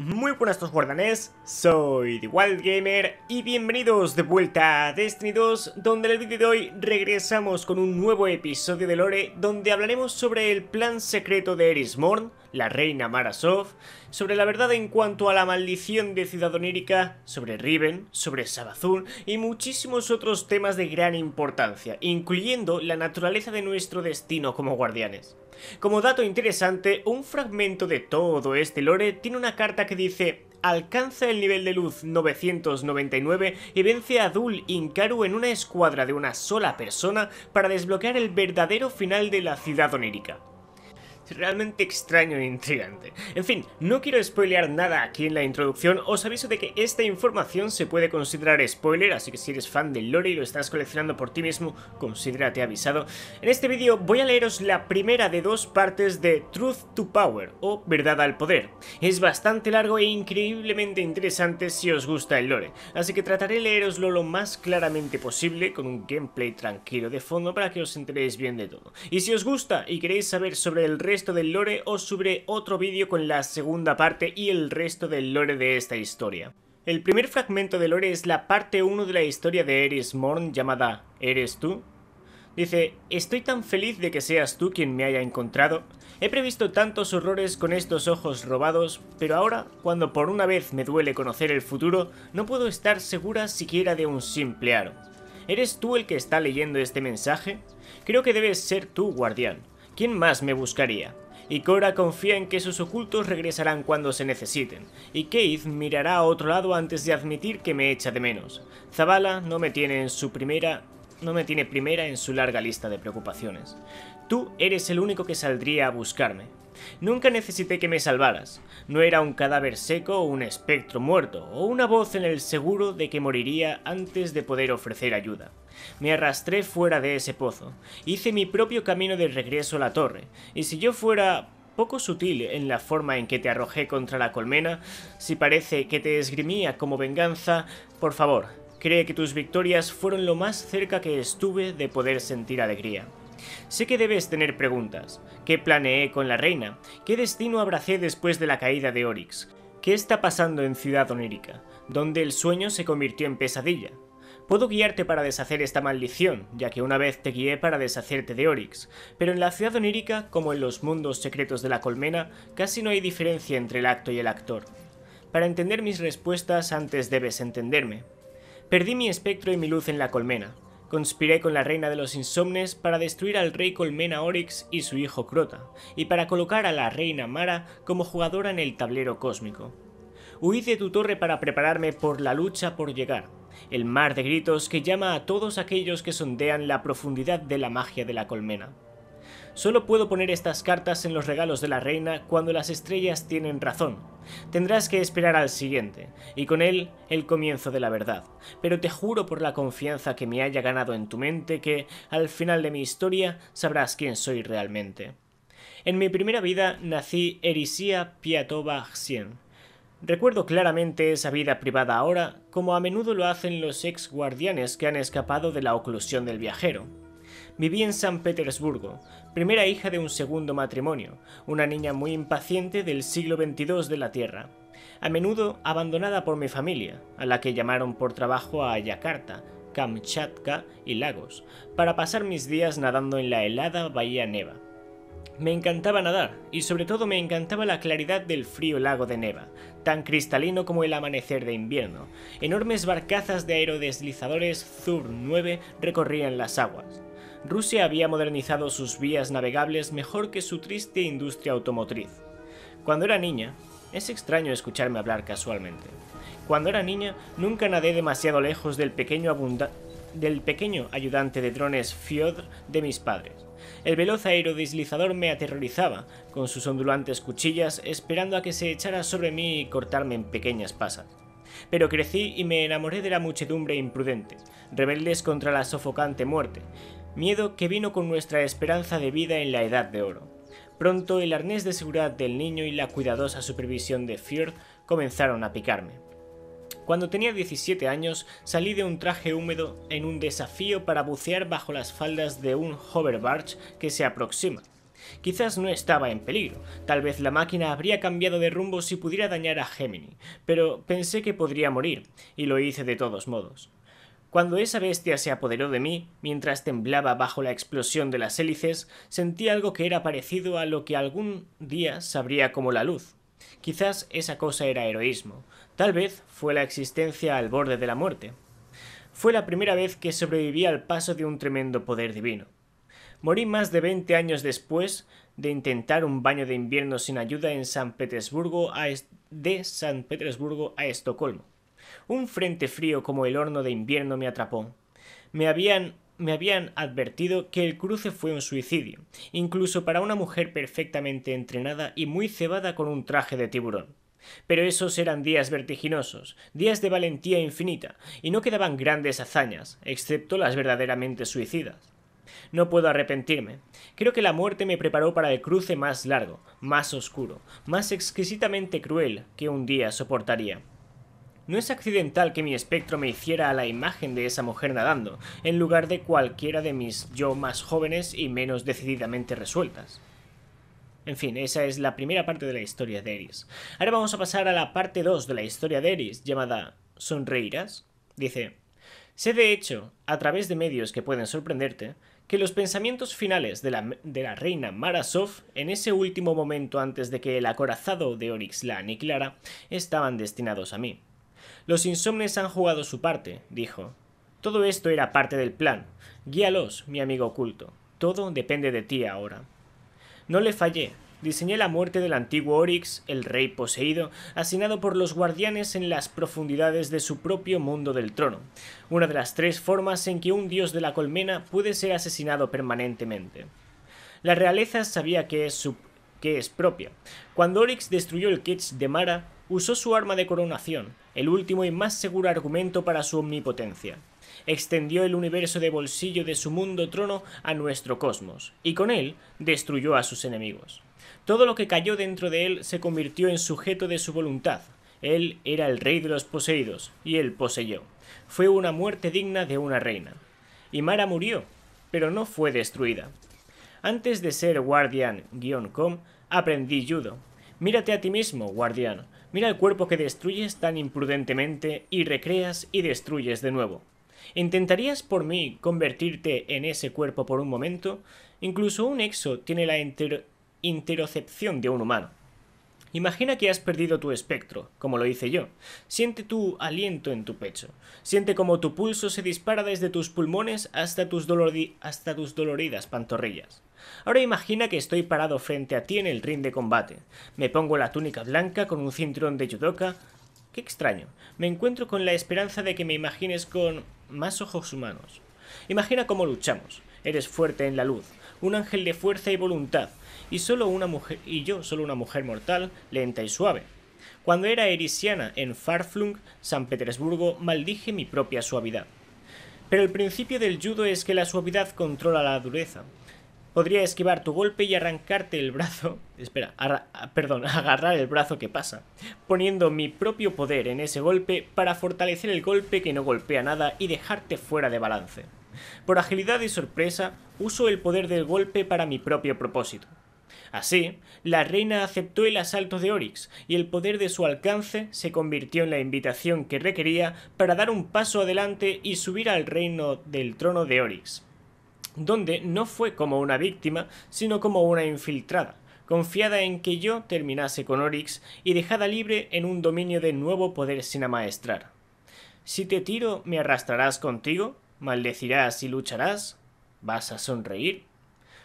Muy buenas todos guardanes, soy The Wild Gamer y bienvenidos de vuelta a Destiny 2 donde en el vídeo de hoy regresamos con un nuevo episodio de Lore donde hablaremos sobre el plan secreto de Eris Morn la reina Marasov, sobre la verdad en cuanto a la maldición de Ciudad Onírica, sobre Riven, sobre Sabazun y muchísimos otros temas de gran importancia, incluyendo la naturaleza de nuestro destino como guardianes. Como dato interesante, un fragmento de todo este lore tiene una carta que dice alcanza el nivel de luz 999 y vence a Dul Inkaru en una escuadra de una sola persona para desbloquear el verdadero final de la ciudad onírica realmente extraño e intrigante. En fin, no quiero spoilear nada aquí en la introducción, os aviso de que esta información se puede considerar spoiler, así que si eres fan del lore y lo estás coleccionando por ti mismo, considérate avisado. En este vídeo voy a leeros la primera de dos partes de Truth to Power, o Verdad al Poder. Es bastante largo e increíblemente interesante si os gusta el lore, así que trataré de leeroslo lo más claramente posible, con un gameplay tranquilo de fondo para que os enteréis bien de todo. Y si os gusta y queréis saber sobre el resto del lore o subiré otro vídeo con la segunda parte y el resto del lore de esta historia. El primer fragmento del lore es la parte 1 de la historia de Eris Morn llamada ¿Eres tú? Dice, estoy tan feliz de que seas tú quien me haya encontrado. He previsto tantos horrores con estos ojos robados, pero ahora, cuando por una vez me duele conocer el futuro, no puedo estar segura siquiera de un simple aro. ¿Eres tú el que está leyendo este mensaje? Creo que debes ser tú, guardián. ¿Quién más me buscaría? Y Cora confía en que sus ocultos regresarán cuando se necesiten, y Keith mirará a otro lado antes de admitir que me echa de menos. Zabala no me tiene en su primera no me tiene primera en su larga lista de preocupaciones. Tú eres el único que saldría a buscarme. Nunca necesité que me salvaras. No era un cadáver seco o un espectro muerto, o una voz en el seguro de que moriría antes de poder ofrecer ayuda. Me arrastré fuera de ese pozo. Hice mi propio camino de regreso a la torre, y si yo fuera poco sutil en la forma en que te arrojé contra la colmena, si parece que te esgrimía como venganza, por favor, Cree que tus victorias fueron lo más cerca que estuve de poder sentir alegría. Sé que debes tener preguntas. ¿Qué planeé con la reina? ¿Qué destino abracé después de la caída de Oryx? ¿Qué está pasando en Ciudad Onírica, donde el sueño se convirtió en pesadilla? Puedo guiarte para deshacer esta maldición, ya que una vez te guié para deshacerte de Oryx, pero en la ciudad onírica, como en los mundos secretos de la colmena, casi no hay diferencia entre el acto y el actor. Para entender mis respuestas antes debes entenderme. Perdí mi espectro y mi luz en la colmena. Conspiré con la reina de los insomnes para destruir al rey Colmena Oryx y su hijo Crota, y para colocar a la reina Mara como jugadora en el tablero cósmico. Huí de tu torre para prepararme por la lucha por llegar, el mar de gritos que llama a todos aquellos que sondean la profundidad de la magia de la colmena. Solo puedo poner estas cartas en los regalos de la reina cuando las estrellas tienen razón. Tendrás que esperar al siguiente, y con él el comienzo de la verdad. Pero te juro por la confianza que me haya ganado en tu mente que, al final de mi historia, sabrás quién soy realmente. En mi primera vida nací Erisia Piatova Xien. Recuerdo claramente esa vida privada ahora, como a menudo lo hacen los ex guardianes que han escapado de la oclusión del viajero. Viví en San Petersburgo, primera hija de un segundo matrimonio, una niña muy impaciente del siglo XXII de la Tierra, a menudo abandonada por mi familia, a la que llamaron por trabajo a Yakarta, Kamchatka y Lagos, para pasar mis días nadando en la helada Bahía Neva. Me encantaba nadar, y sobre todo me encantaba la claridad del frío lago de Neva, tan cristalino como el amanecer de invierno. Enormes barcazas de aerodeslizadores Zur 9 recorrían las aguas. Rusia había modernizado sus vías navegables mejor que su triste industria automotriz. Cuando era niña, es extraño escucharme hablar casualmente. Cuando era niña, nunca nadé demasiado lejos del pequeño, ayudante de drones Fyodor de mis padres. El veloz aerodislizador me aterrorizaba, con sus ondulantes cuchillas, esperando a que se echara sobre mí y cortarme en pequeñas pasas. Pero crecí y me enamoré de la muchedumbre imprudente, rebeldes contra la sofocante muerte, Miedo que vino con nuestra esperanza de vida en la Edad de Oro. Pronto el arnés de seguridad del niño y la cuidadosa supervisión de Fjord comenzaron a picarme. Cuando tenía 17 años salí de un traje húmedo en un desafío para bucear bajo las faldas de un barge que se aproxima. Quizás no estaba en peligro, tal vez la máquina habría cambiado de rumbo si pudiera dañar a Gemini, pero pensé que podría morir, y lo hice de todos modos. Cuando esa bestia se apoderó de mí, mientras temblaba bajo la explosión de las hélices, sentí algo que era parecido a lo que algún día sabría como la luz. Quizás esa cosa era heroísmo, tal vez fue la existencia al borde de la muerte. Fue la primera vez que sobreviví al paso de un tremendo poder divino. Morí más de 20 años después de intentar un baño de invierno sin ayuda en San Petersburgo a de San Petersburgo a Estocolmo. Un frente frío como el horno de invierno me atrapó. Me habían me habían advertido que el cruce fue un suicidio, incluso para una mujer perfectamente entrenada y muy cebada con un traje de tiburón. Pero esos eran días vertiginosos, días de valentía infinita, y no quedaban grandes hazañas, excepto las verdaderamente suicidas. No puedo arrepentirme. Creo que la muerte me preparó para el cruce más largo, más oscuro, más exquisitamente cruel que un día soportaría. No es accidental que mi espectro me hiciera a la imagen de esa mujer nadando, en lugar de cualquiera de mis yo más jóvenes y menos decididamente resueltas. En fin, esa es la primera parte de la historia de Eris. Ahora vamos a pasar a la parte 2 de la historia de Eris, llamada Sonreiras. Dice, sé de hecho, a través de medios que pueden sorprenderte, que los pensamientos finales de la, de reina Marasov, en ese último momento antes de que el acorazado de Oryx la aniquilara, estaban destinados a mí. Los insomnes han jugado su parte, dijo. Todo esto era parte del plan. Guíalos, mi amigo oculto. Todo depende de ti ahora. No le fallé. Diseñé la muerte del antiguo Oryx, el rey poseído, asignado por los guardianes en las profundidades de su propio mundo del trono, una de las tres formas en que un dios de la colmena puede ser asesinado permanentemente. La realeza sabía que es, su... que es propia. Cuando Oryx destruyó el Kitsch de Mara, usó su arma de coronación, el último y más seguro argumento para su omnipotencia. Extendió el universo de bolsillo de su mundo trono a nuestro cosmos, y con él destruyó a sus enemigos. Todo lo que cayó dentro de él se convirtió en sujeto de su voluntad. Él era el rey de los poseídos, y él poseyó. Fue una muerte digna de una reina. Y Mara murió, pero no fue destruida. Antes de ser guardian-com, aprendí judo. Mírate a ti mismo, guardián Mira el cuerpo que destruyes tan imprudentemente y recreas y destruyes de nuevo. ¿Intentarías por mí convertirte en ese cuerpo por un momento? Incluso un exo tiene la interocepción de un humano. Imagina que has perdido tu espectro, como lo hice yo. Siente tu aliento en tu pecho. Siente como tu pulso se dispara desde tus pulmones hasta tus, doloridas pantorrillas. Ahora imagina que estoy parado frente a ti en el ring de combate. Me pongo la túnica blanca con un cinturón de judoka. Qué extraño. Me encuentro con la esperanza de que me imagines con más ojos humanos. Imagina cómo luchamos. Eres fuerte en la luz, un ángel de fuerza y voluntad, y, una mujer, y yo, solo una mujer mortal, lenta y suave. Cuando era erisiana en Farflung, San Petersburgo, maldije mi propia suavidad. Pero el principio del judo es que la suavidad controla la dureza. Podría esquivar tu golpe y arrancarte el brazo. Espera, perdón, agarrar el brazo que pasa, poniendo mi propio poder en ese golpe para fortalecer el golpe que no golpea nada y dejarte fuera de balance. Por agilidad y sorpresa, uso el poder del golpe para mi propio propósito. Así, la reina aceptó el asalto de Orix y el poder de su alcance se convirtió en la invitación que requería para dar un paso adelante y subir al reino del trono de Orix, donde no fue como una víctima, sino como una infiltrada, confiada en que yo terminase con Orix y dejada libre en un dominio de nuevo poder sin amaestrar. Si te tiro, ¿me arrastrarás contigo? ¿Maldecirás y lucharás? ¿Vas a sonreír?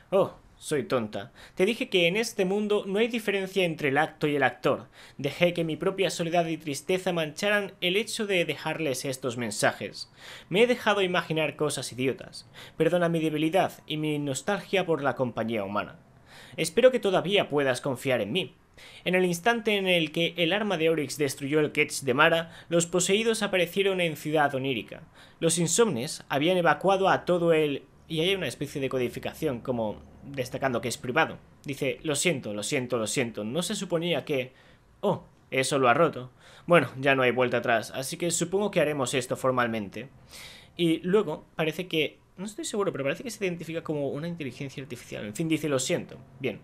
Oh, soy tonta. Te dije que en este mundo no hay diferencia entre el acto y el actor. Dejé que mi propia soledad y tristeza mancharan el hecho de dejarles estos mensajes. Me he dejado imaginar cosas idiotas. Perdona mi debilidad y mi nostalgia por la compañía humana. Espero que todavía puedas confiar en mí. En el instante en el que el arma de Oryx destruyó el Ketch de Mara, los poseídos aparecieron en Ciudad Onírica. Los insomnes habían evacuado a todo el... y hay una especie de codificación como destacando que es privado. Dice, lo siento, lo siento, lo siento, no se suponía que... Oh, eso lo ha roto. Bueno, ya no hay vuelta atrás, así que supongo que haremos esto formalmente. Y luego parece que... No estoy seguro, pero parece que se identifica como una inteligencia artificial. En fin, dice, lo siento. Bien.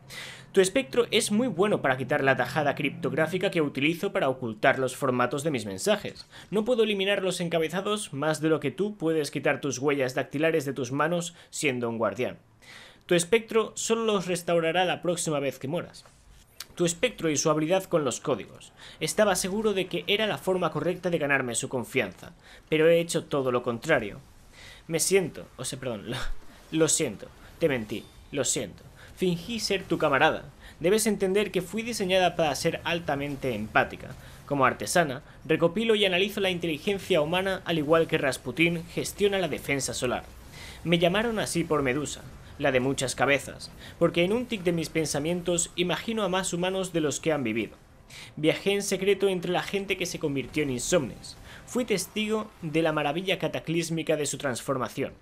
Tu espectro es muy bueno para quitar la tajada criptográfica que utilizo para ocultar los formatos de mis mensajes. No puedo eliminar los encabezados más de lo que tú puedes quitar tus huellas dactilares de tus manos siendo un guardián. Tu espectro solo los restaurará la próxima vez que moras. Tu espectro y su habilidad con los códigos. Estaba seguro de que era la forma correcta de ganarme su confianza, pero he hecho todo lo contrario. Me siento, o sea, perdón, lo, siento, te mentí, lo siento. Fingí ser tu camarada. Debes entender que fui diseñada para ser altamente empática. Como artesana, recopilo y analizo la inteligencia humana al igual que Rasputín gestiona la defensa solar. Me llamaron así por Medusa, la de muchas cabezas, porque en un tic de mis pensamientos imagino a más humanos de los que han vivido. Viajé en secreto entre la gente que se convirtió en insomnes. Fui testigo de la maravilla cataclísmica de su transformación.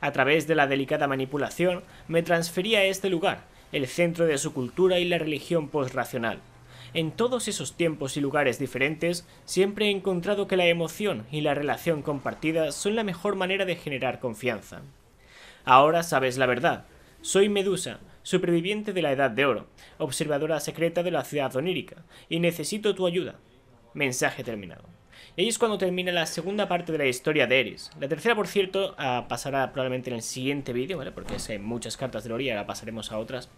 A través de la delicada manipulación me transferí a este lugar, el centro de su cultura y la religión posracional En todos esos tiempos y lugares diferentes, siempre he encontrado que la emoción y la relación compartida son la mejor manera de generar confianza. Ahora sabes la verdad. Soy Medusa, superviviente de la Edad de Oro, observadora secreta de la ciudad onírica, y necesito tu ayuda. Mensaje terminado. Y ahí es cuando termina la segunda parte de la historia de Eris. La tercera, por cierto, ah, pasará probablemente en el siguiente vídeo, ¿vale? Porque hay muchas cartas de y ahora pasaremos a otras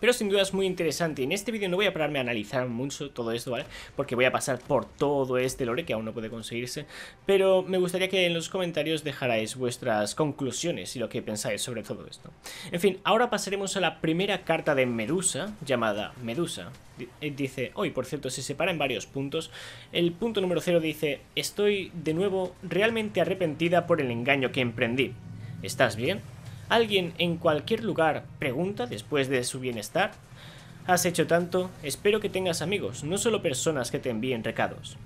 pero sin duda es muy interesante. En este vídeo no voy a pararme a analizar mucho todo esto, ¿vale? Porque voy a pasar por todo este lore que aún no puede conseguirse, pero me gustaría que en los comentarios dejarais vuestras conclusiones y lo que pensáis sobre todo esto. En fin, ahora pasaremos a la primera carta de Medusa, llamada Medusa. Eh, dice, hoy por cierto se separa en varios puntos. El punto número 0 dice, estoy de nuevo realmente arrepentida por el engaño que emprendí. ¿Estás bien? Alguien en cualquier lugar pregunta después de su bienestar. Has hecho tanto, espero que tengas amigos, no solo personas que te envíen recados.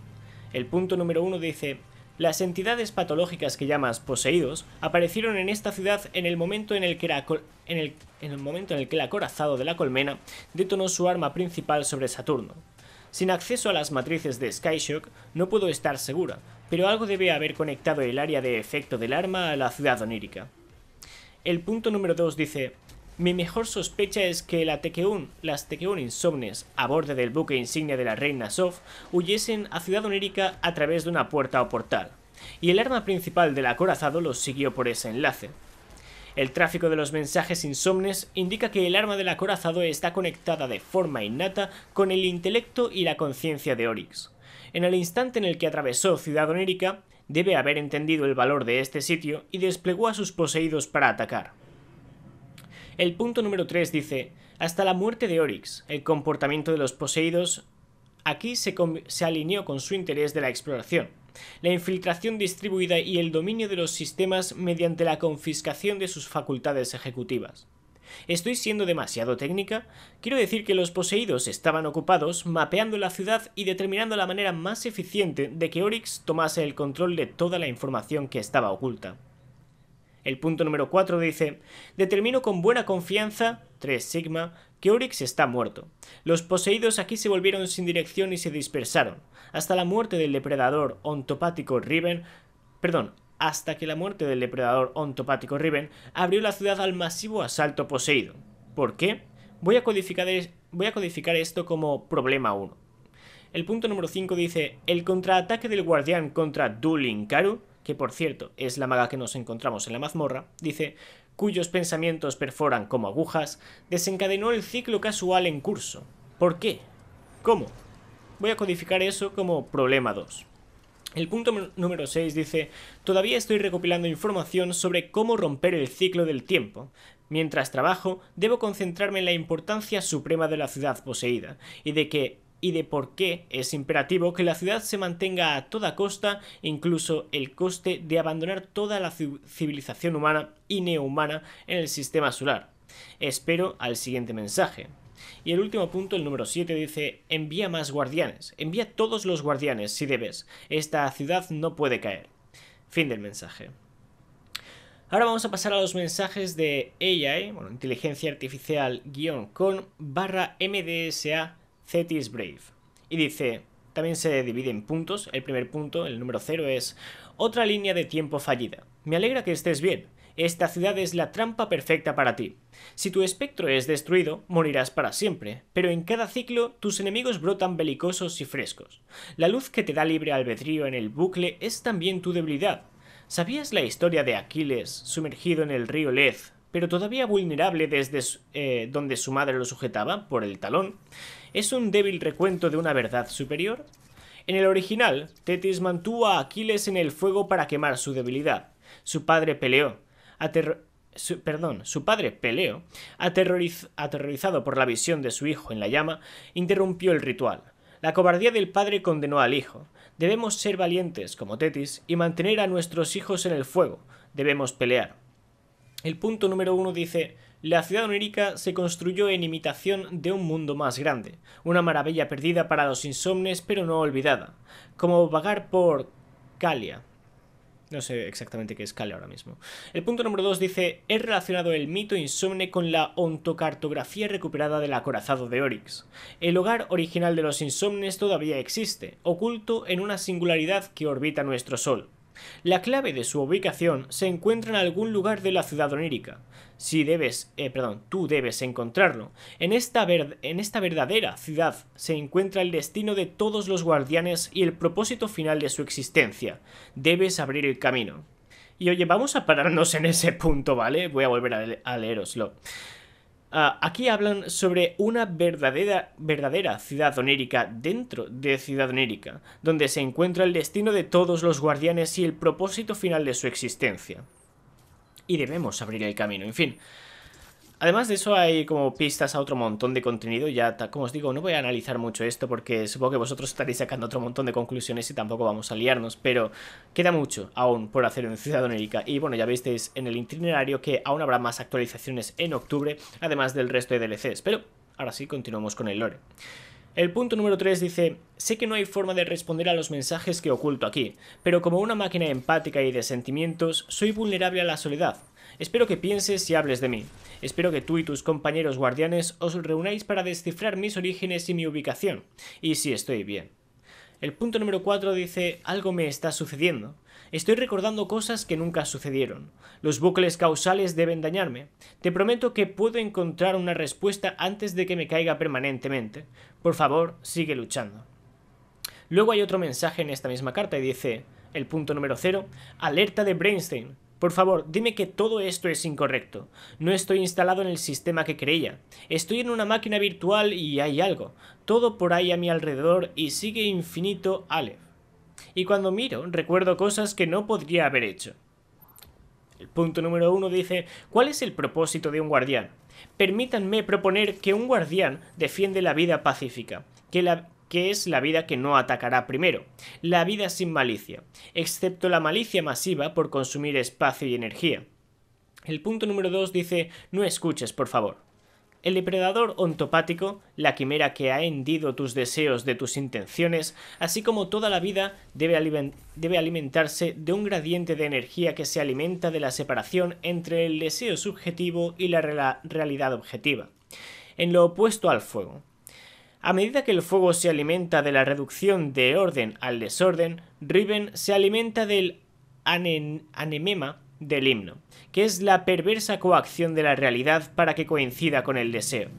El punto número uno dice, las entidades patológicas que llamas poseídos aparecieron en esta ciudad en el momento en el que, el, en el momento en el que el acorazado de la colmena detonó su arma principal sobre Saturno. Sin acceso a las matrices de Skyshock, no puedo estar segura, pero algo debe haber conectado el área de efecto del arma a la ciudad onírica. El punto número 2 dice, mi mejor sospecha es que la Tekeun, las Tekeun insomnes a bordo del buque insignia de la reina Sof huyesen a Ciudad Onírica a través de una puerta o portal, y el arma principal del acorazado los siguió por ese enlace. El tráfico de los mensajes insomnes indica que el arma del acorazado está conectada de forma innata con el intelecto y la conciencia de Oryx. En el instante en el que atravesó Ciudad Onírica, debe haber entendido el valor de este sitio y desplegó a sus poseídos para atacar. El punto número 3 dice, hasta la muerte de Oryx, el comportamiento de los poseídos aquí se, se alineó con su interés de la exploración, la infiltración distribuida y el dominio de los sistemas mediante la confiscación de sus facultades ejecutivas. ¿Estoy siendo demasiado técnica? Quiero decir que los poseídos estaban ocupados mapeando la ciudad y determinando la manera más eficiente de que Oryx tomase el control de toda la información que estaba oculta. El punto número 4 dice, determino con buena confianza, 3 sigma, que Oryx está muerto. Los poseídos aquí se volvieron sin dirección y se dispersaron. Hasta la muerte del depredador ontopático Riven, perdón, hasta que la muerte del depredador ontopático Riven abrió la ciudad al masivo asalto poseído. ¿Por qué? Voy a codificar, voy a codificar esto como problema 1. El punto número 5 dice, el contraataque del guardián contra Dulin Karu, que por cierto es la maga que nos encontramos en la mazmorra, dice, cuyos pensamientos perforan como agujas, desencadenó el ciclo casual en curso. ¿Por qué? ¿Cómo? Voy a codificar eso como problema 2. El punto número 6 dice, todavía estoy recopilando información sobre cómo romper el ciclo del tiempo. Mientras trabajo, debo concentrarme en la importancia suprema de la ciudad poseída y de que y de por qué es imperativo que la ciudad se mantenga a toda costa, incluso el coste de abandonar toda la civilización humana y neohumana en el sistema solar. Espero al siguiente mensaje. Y el último punto, el número 7, dice, envía más guardianes, envía todos los guardianes si debes, esta ciudad no puede caer. Fin del mensaje. Ahora vamos a pasar a los mensajes de AI, bueno, inteligencia artificial con barra MDSA Cetis Brave. Y dice, también se divide en puntos, el primer punto, el número 0 es otra línea de tiempo fallida. Me alegra que estés bien esta ciudad es la trampa perfecta para ti. Si tu espectro es destruido, morirás para siempre, pero en cada ciclo tus enemigos brotan belicosos y frescos. La luz que te da libre albedrío en el bucle es también tu debilidad. ¿Sabías la historia de Aquiles, sumergido en el río Lez, pero todavía vulnerable desde eh, donde su madre lo sujetaba por el talón? ¿Es un débil recuento de una verdad superior? En el original, Tetis mantuvo a Aquiles en el fuego para quemar su debilidad. Su padre peleó, perdón, su padre Peleo, aterrorizado por la visión de su hijo en la llama, interrumpió el ritual. La cobardía del padre condenó al hijo. Debemos ser valientes como Tetis y mantener a nuestros hijos en el fuego. Debemos pelear. El punto número uno dice, la ciudad onírica se construyó en imitación de un mundo más grande, una maravilla perdida para los insomnes pero no olvidada, como vagar por Calia, no sé exactamente qué escala ahora mismo. El punto número 2 dice, he relacionado el mito insomne con la ontocartografía recuperada del acorazado de Oryx. El hogar original de los insomnes todavía existe, oculto en una singularidad que orbita nuestro Sol. La clave de su ubicación se encuentra en algún lugar de la ciudad onírica. Si debes, eh, perdón, tú debes encontrarlo. En esta, ver en esta verdadera ciudad se encuentra el destino de todos los guardianes y el propósito final de su existencia. Debes abrir el camino. Y oye, vamos a pararnos en ese punto, ¿vale? Voy a volver a, a leeroslo. Ah, aquí hablan sobre una verdadera, verdadera ciudad onérica dentro de ciudad Onérica, donde se encuentra el destino de todos los guardianes y el propósito final de su existencia. Y debemos abrir el camino, en fin. Además de eso hay como pistas a otro montón de contenido, ya como os digo, no voy a analizar mucho esto porque supongo que vosotros estaréis sacando otro montón de conclusiones y tampoco vamos a liarnos, pero queda mucho aún por hacer en Ciudad Onérica y bueno, ya visteis en el itinerario que aún habrá más actualizaciones en octubre, además del resto de DLCs, pero ahora sí continuamos con el lore. El punto número 3 dice, sé que no hay forma de responder a los mensajes que oculto aquí, pero como una máquina empática y de sentimientos, soy vulnerable a la soledad. Espero que pienses y hables de mí. Espero que tú y tus compañeros guardianes os reunáis para descifrar mis orígenes y mi ubicación, y si estoy bien. El punto número 4 dice, algo me está sucediendo. Estoy recordando cosas que nunca sucedieron. Los bucles causales deben dañarme. Te prometo que puedo encontrar una respuesta antes de que me caiga permanentemente. Por favor, sigue luchando. Luego hay otro mensaje en esta misma carta y dice, el punto número 0, alerta de Brainstein. Por favor, dime que todo esto es incorrecto. No estoy instalado en el sistema que creía. Estoy en una máquina virtual y hay algo. Todo por ahí a mi alrededor y sigue infinito Aleph. Y cuando miro, recuerdo cosas que no podría haber hecho. El punto número uno dice, ¿cuál es el propósito de un guardián? Permítanme proponer que un guardián defiende la vida pacífica, que la, que es la vida que no atacará primero, la vida sin malicia, excepto la malicia masiva por consumir espacio y energía. El punto número 2 dice, no escuches, por favor. El depredador ontopático, la quimera que ha hendido tus deseos de tus intenciones, así como toda la vida, debe, alimentarse de un gradiente de energía que se alimenta de la separación entre el deseo subjetivo y la realidad objetiva. En lo opuesto al fuego, a medida que el fuego se alimenta de la reducción de orden al desorden, Riven se alimenta del anemema del himno, que es la perversa coacción de la realidad para que coincida con el deseo.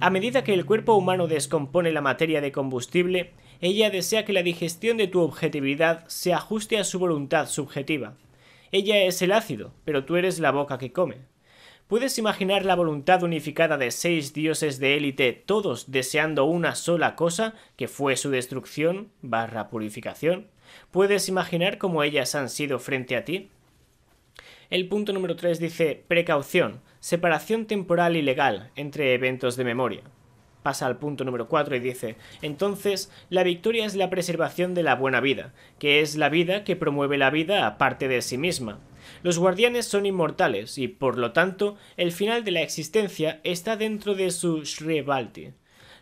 A medida que el cuerpo humano descompone la materia de combustible, ella desea que la digestión de tu objetividad se ajuste a su voluntad subjetiva. Ella es el ácido, pero tú eres la boca que come. ¿Puedes imaginar la voluntad unificada de seis dioses de élite, todos deseando una sola cosa, que fue su destrucción barra purificación? ¿Puedes imaginar cómo ellas han sido frente a ti? El punto número 3 dice precaución, separación temporal y legal entre eventos de memoria. Pasa al punto número 4 y dice, entonces, la victoria es la preservación de la buena vida, que es la vida que promueve la vida aparte de sí misma, los guardianes son inmortales y, por lo tanto, el final de la existencia está dentro de su Shrevalti.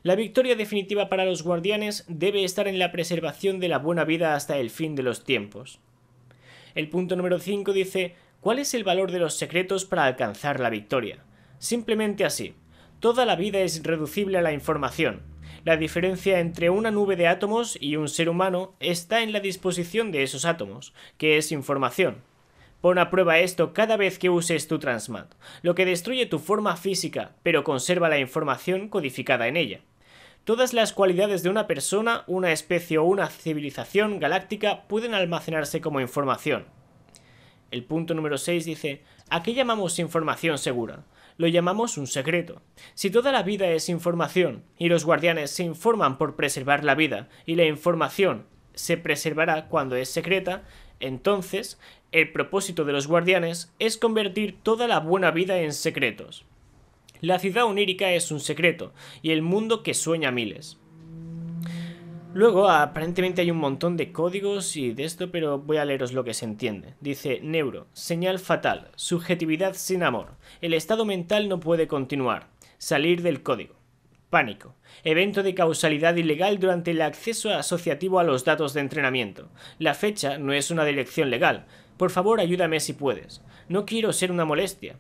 La victoria definitiva para los guardianes debe estar en la preservación de la buena vida hasta el fin de los tiempos. El punto número 5 dice, ¿cuál es el valor de los secretos para alcanzar la victoria? Simplemente así, toda la vida es reducible a la información. La diferencia entre una nube de átomos y un ser humano está en la disposición de esos átomos, que es información. Pon a prueba esto cada vez que uses tu transmat, lo que destruye tu forma física, pero conserva la información codificada en ella. Todas las cualidades de una persona, una especie o una civilización galáctica pueden almacenarse como información. El punto número 6 dice, ¿a qué llamamos información segura? Lo llamamos un secreto. Si toda la vida es información, y los guardianes se informan por preservar la vida, y la información se preservará cuando es secreta, entonces, el propósito de los guardianes es convertir toda la buena vida en secretos. La ciudad onírica es un secreto, y el mundo que sueña miles. Luego, aparentemente hay un montón de códigos y de esto, pero voy a leeros lo que se entiende. Dice, neuro, señal fatal, subjetividad sin amor, el estado mental no puede continuar, salir del código. Pánico. Evento de causalidad ilegal durante el acceso asociativo a los datos de entrenamiento. La fecha no es una dirección legal. Por favor, ayúdame si puedes. No quiero ser una molestia.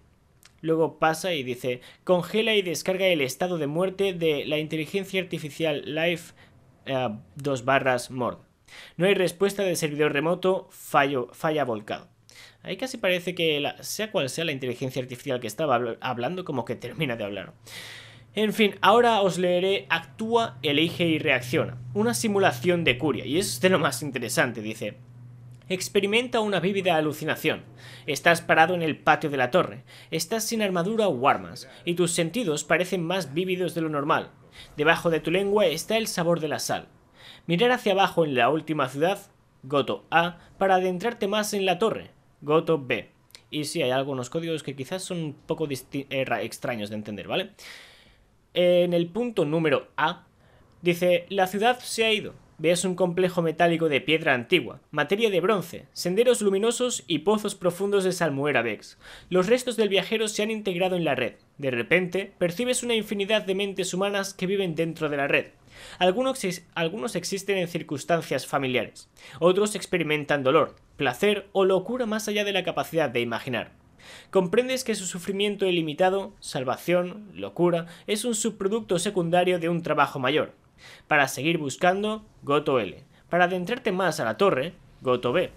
Luego pasa y dice, congela y descarga el estado de muerte de la inteligencia artificial Life 2 eh, barras Mord. No hay respuesta del servidor remoto, fallo, falla volcado. Ahí casi parece que, sea cual sea la inteligencia artificial que estaba hablando, como que termina de hablar. En fin, ahora os leeré Actúa, elige y reacciona, una simulación de curia, y es de lo más interesante, dice. Experimenta una vívida alucinación. Estás parado en el patio de la torre, estás sin armadura o armas, y tus sentidos parecen más vívidos de lo normal. Debajo de tu lengua está el sabor de la sal. Mirar hacia abajo en la última ciudad, Goto A, para adentrarte más en la torre, Goto B. Y sí, hay algunos códigos que quizás son un poco extraños de entender, ¿vale? En el punto número A, dice, la ciudad se ha ido. Veas un complejo metálico de piedra antigua, materia de bronce, senderos luminosos y pozos profundos de salmuera Vex. Los restos del viajero se han integrado en la red. De repente, percibes una infinidad de mentes humanas que viven dentro de la red. algunos existen en circunstancias familiares, otros experimentan dolor, placer o locura más allá de la capacidad de imaginar comprendes que su sufrimiento ilimitado, salvación, locura, es un subproducto secundario de un trabajo mayor. Para seguir buscando, Goto L. Para adentrarte más a la torre, Goto B.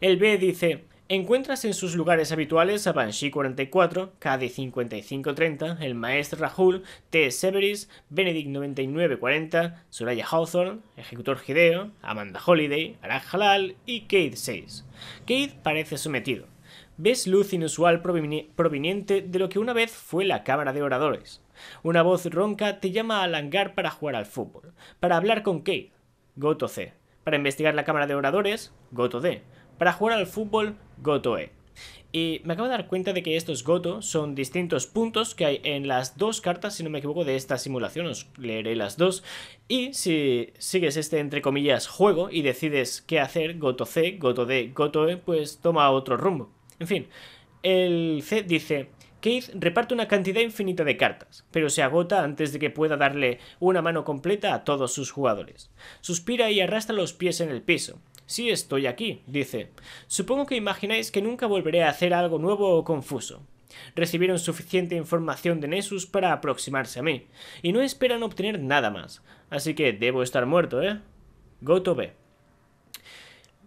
El B dice, Encuentras en sus lugares habituales a Banshee 44, KD 5530, el Maestro Rahul, T. Severis, Benedict 9940, Soraya Hawthorne, Ejecutor Hideo, Amanda Holiday, Arak Halal y Kate 6. Kate parece sometido ves luz inusual proveniente de lo que una vez fue la Cámara de Oradores. Una voz ronca te llama al hangar para jugar al fútbol, para hablar con Kate, Goto C, para investigar la Cámara de Oradores, Goto D, para jugar al fútbol, Goto E. Y me acabo de dar cuenta de que estos Goto son distintos puntos que hay en las dos cartas, si no me equivoco, de esta simulación. Os leeré las dos. Y si sigues este, entre comillas, juego y decides qué hacer, Goto C, Goto D, Goto E, pues toma otro rumbo. En fin, el C dice, Keith reparte una cantidad infinita de cartas, pero se agota antes de que pueda darle una mano completa a todos sus jugadores. Suspira y arrastra los pies en el piso. Sí estoy aquí, dice. Supongo que imagináis que nunca volveré a hacer algo nuevo o confuso. Recibieron suficiente información de Nessus para aproximarse a mí, y no esperan obtener nada más, así que debo estar muerto, ¿eh? Goto B.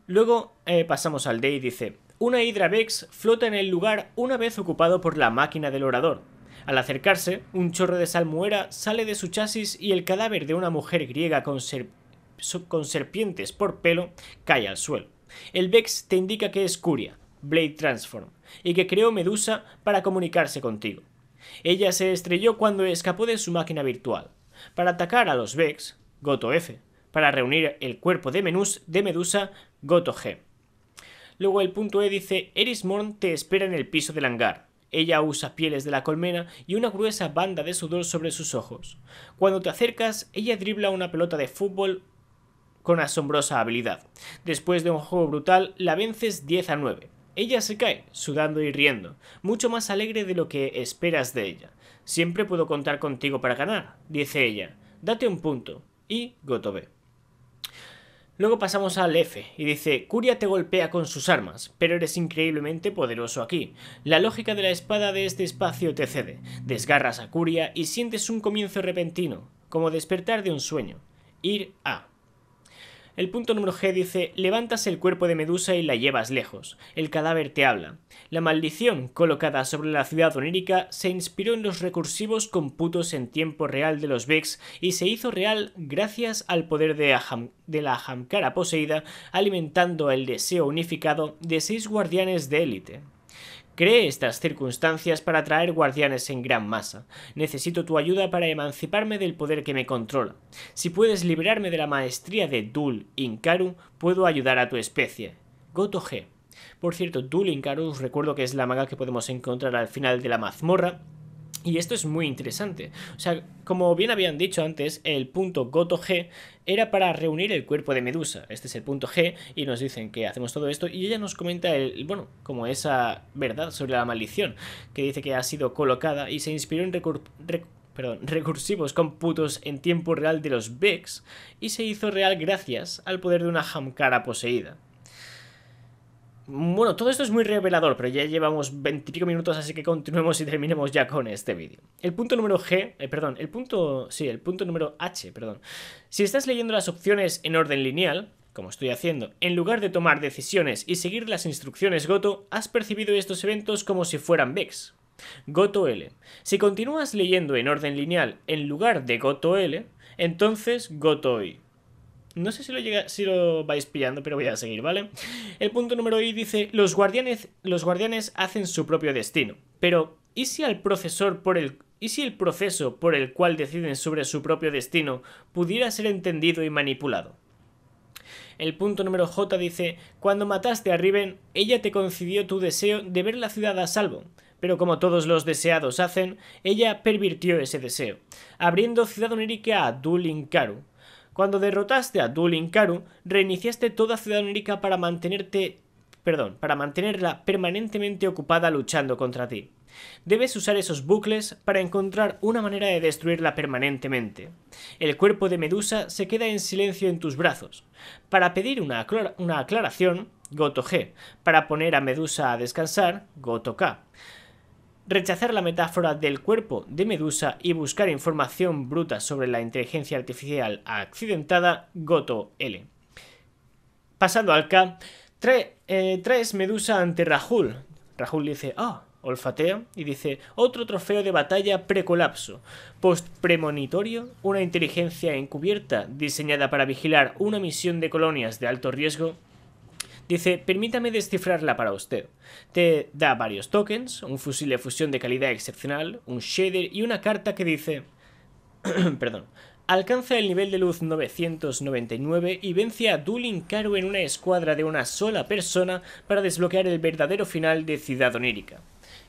Luego eh, pasamos al D y dice, una Hydra Vex flota en el lugar una vez ocupado por la máquina del orador. Al acercarse, un chorro de salmuera sale de su chasis y el cadáver de una mujer griega con, serpientes por pelo cae al suelo. El Vex te indica que es Curia, Blade Transform, y que creó Medusa para comunicarse contigo. Ella se estrelló cuando escapó de su máquina virtual. Para atacar a los Vex, Goto F. Para reunir el cuerpo de, Menus, de Medusa, Goto G Luego el punto E dice, Eris Morn te espera en el piso del hangar. Ella usa pieles de la colmena y una gruesa banda de sudor sobre sus ojos. Cuando te acercas, ella dribla una pelota de fútbol con asombrosa habilidad. Después de un juego brutal, la vences 10 a 9. Ella se cae, sudando y riendo, mucho más alegre de lo que esperas de ella. Siempre puedo contar contigo para ganar, dice ella. Date un punto. Y Gotobe. Luego pasamos al F y dice, Curia te golpea con sus armas, pero eres increíblemente poderoso aquí. La lógica de la espada de este espacio te cede. Desgarras a Curia y sientes un comienzo repentino, como despertar de un sueño. Ir a. El punto número G dice, levantas el cuerpo de Medusa y la llevas lejos. El cadáver te habla. La maldición colocada sobre la ciudad onírica se inspiró en los recursivos computos en tiempo real de los Vex y se hizo real gracias al poder de, de la Hamkara poseída, alimentando el deseo unificado de seis guardianes de élite. Cree estas circunstancias para atraer guardianes en gran masa. Necesito tu ayuda para emanciparme del poder que me controla. Si puedes liberarme de la maestría de Dul Inkaru, puedo ayudar a tu especie. Goto G. Por cierto, Dul Inkaru, os recuerdo que es la maga que podemos encontrar al final de la mazmorra, y esto es muy interesante. O sea, como bien habían dicho antes, el punto Goto G era para reunir el cuerpo de Medusa. Este es el punto G y nos dicen que hacemos todo esto y ella nos comenta el, bueno, como esa verdad sobre la maldición, que dice que ha sido colocada y se inspiró en recursivos computos en tiempo real de los Vex y se hizo real gracias al poder de una Hamkara poseída. Bueno, todo esto es muy revelador, pero ya llevamos veintipico minutos, así que continuemos y terminemos ya con este vídeo. El punto número G, eh, perdón, el punto, sí, el punto número H, perdón. Si estás leyendo las opciones en orden lineal, como estoy haciendo, en lugar de tomar decisiones y seguir las instrucciones Goto, has percibido estos eventos como si fueran VEX. Goto L. Si continúas leyendo en orden lineal en lugar de Goto L, entonces Goto I. No sé si lo, llega, si lo vais pillando, pero voy a seguir, ¿vale? El punto número I dice, los guardianes, los guardianes hacen su propio destino. Pero, ¿y si el... proceso por el cual deciden sobre su propio destino pudiera ser entendido y manipulado? El punto número J dice, cuando mataste a Riven, ella te concedió tu deseo de ver la ciudad a salvo, pero como todos los deseados hacen, ella pervirtió ese deseo, abriendo Ciudad Onírica a Dulin cuando derrotaste a Dulinkaru, reiniciaste toda Ciudad para mantenerte perdón, para mantenerla permanentemente ocupada luchando contra ti. Debes usar esos bucles para encontrar una manera de destruirla permanentemente. El cuerpo de Medusa se queda en silencio en tus brazos. Para pedir una, una aclaración, Goto G. Para poner a Medusa a descansar, Goto K rechazar la metáfora del cuerpo de Medusa y buscar información bruta sobre la inteligencia artificial accidentada Goto L. Pasando al K, eh, traes Medusa ante Rahul. Rahul dice, ah, olfateo, olfatea y dice, otro trofeo de batalla precolapso, post-premonitorio, una inteligencia encubierta diseñada para vigilar una misión de colonias de alto riesgo Dice, permítame descifrarla para usted. Te da varios tokens, un fusil de fusión de calidad excepcional, un shader y una carta que dice... perdón. Alcanza el nivel de luz 999 y vence a Dulin Karu en una escuadra de una sola persona para desbloquear el verdadero final de Ciudad Onírica.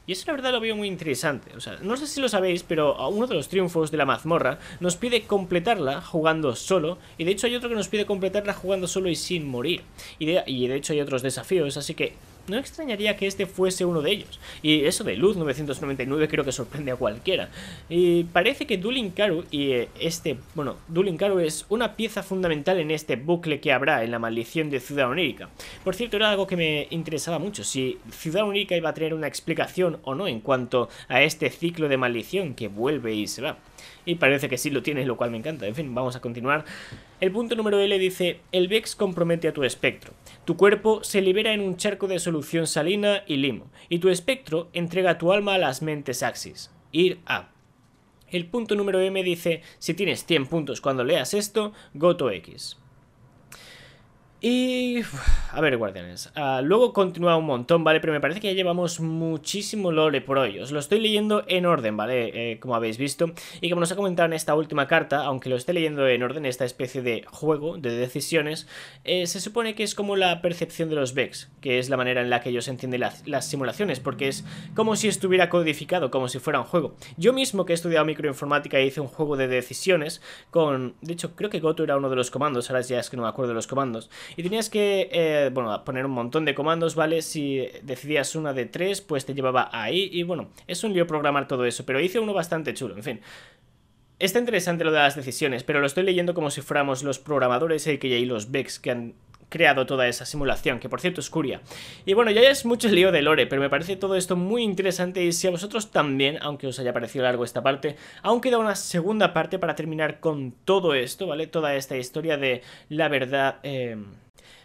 Y eso la verdad lo veo muy interesante. O sea, no sé si lo sabéis, pero uno de los triunfos de la mazmorra nos pide completarla jugando solo. Y de hecho hay otro que nos pide completarla jugando solo y sin morir. Y de, y de hecho hay otros desafíos, así que no extrañaría que este fuese uno de ellos. Y eso de Luz 999 creo que sorprende a cualquiera. Y parece que Dulin Karu y eh, este, bueno, Dulin Karu es una pieza fundamental en este bucle que habrá en la maldición de Ciudad Onírica. Por cierto, era algo que me interesaba mucho, si Ciudad Onírica iba a tener una explicación o no en cuanto a este ciclo de maldición que vuelve y se va y parece que sí lo tienes, lo cual me encanta. En fin, vamos a continuar. El punto número L dice, el VEX compromete a tu espectro. Tu cuerpo se libera en un charco de solución salina y limo, y tu espectro entrega tu alma a las mentes axis. Ir a. El punto número M dice, si tienes 100 puntos cuando leas esto, Goto X. Y. A ver, Guardianes. Ah, luego continúa un montón, ¿vale? Pero me parece que ya llevamos muchísimo lore por hoy. lo estoy leyendo en orden, ¿vale? Eh, como habéis visto. Y como nos ha comentado en esta última carta, aunque lo esté leyendo en orden, esta especie de juego de decisiones, eh, se supone que es como la percepción de los Vex, que es la manera en la que ellos entienden las, simulaciones, porque es como si estuviera codificado, como si fuera un juego. Yo mismo que he estudiado microinformática hice un juego de decisiones con. De hecho, creo que Goto era uno de los comandos, ahora ya es que no me acuerdo de los comandos y tenías que, eh, bueno, poner un montón de comandos, ¿vale? Si decidías una de tres, pues te llevaba ahí. Y bueno, es un lío programar todo eso, pero hice uno bastante chulo, en fin. Está interesante lo de las decisiones, pero lo estoy leyendo como si fuéramos los programadores, y los Bex, que han creado toda esa simulación, que por cierto es curia. Y bueno, ya es mucho lío de lore, pero me parece todo esto muy interesante y si a vosotros también, aunque os haya parecido largo esta parte, aún queda una segunda parte para terminar con todo esto, ¿vale? Toda esta historia de la verdad... Eh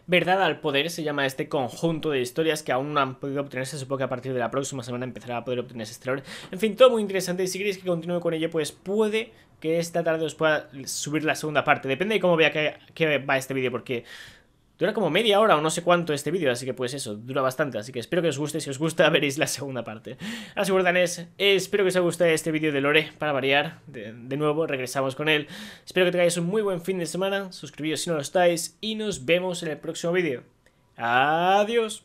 Verdad al Poder se llama este conjunto de historias que aún no han podido obtenerse, supongo que a partir de la próxima semana empezará a poder obtenerse este En fin, todo muy interesante y si queréis que continúe con ello, pues puede que esta tarde os pueda subir la segunda parte. Depende de cómo vea que va este vídeo, porque Dura como media hora o no sé cuánto este vídeo, así que pues eso, dura bastante, así que espero que os guste, si os gusta veréis la segunda parte. Así que es, espero que os haya gustado este vídeo de Lore, para variar, de, de nuevo regresamos con él. Espero que tengáis un muy buen fin de semana, suscribíos si no lo estáis y nos vemos en el próximo vídeo. Adiós.